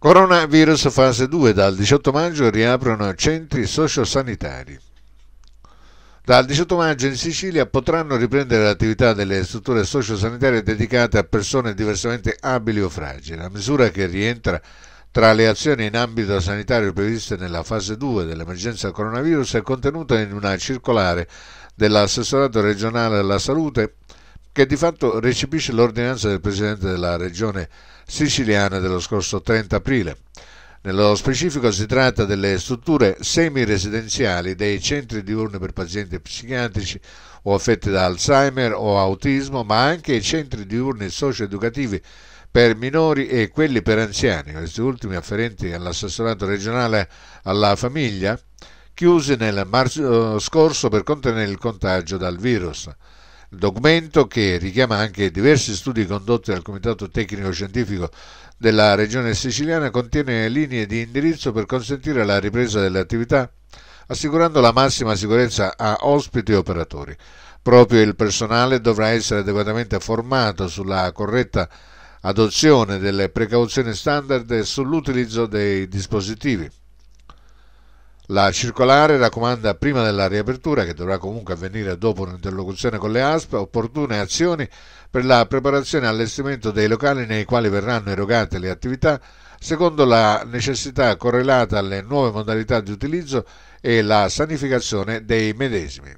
Coronavirus fase 2. Dal 18 maggio riaprono centri sociosanitari. Dal 18 maggio in Sicilia potranno riprendere l'attività delle strutture sociosanitarie dedicate a persone diversamente abili o fragili, La misura che rientra tra le azioni in ambito sanitario previste nella fase 2 dell'emergenza coronavirus è contenuta in una circolare dell'assessorato regionale alla salute che di fatto recepisce l'ordinanza del Presidente della Regione siciliana dello scorso 30 aprile. Nello specifico si tratta delle strutture semi-residenziali dei centri diurni per pazienti psichiatrici o affetti da Alzheimer o autismo, ma anche i centri diurni socio-educativi per minori e quelli per anziani, questi ultimi afferenti all'assessorato regionale alla famiglia, chiusi nel marzo eh, scorso per contenere il contagio dal virus documento che richiama anche diversi studi condotti dal Comitato Tecnico Scientifico della Regione Siciliana, contiene linee di indirizzo per consentire la ripresa delle attività, assicurando la massima sicurezza a ospiti e operatori. Proprio il personale dovrà essere adeguatamente formato sulla corretta adozione delle precauzioni standard e sull'utilizzo dei dispositivi. La circolare raccomanda prima della riapertura, che dovrà comunque avvenire dopo un'interlocuzione con le ASP, opportune azioni per la preparazione e allestimento dei locali nei quali verranno erogate le attività, secondo la necessità correlata alle nuove modalità di utilizzo e la sanificazione dei medesimi.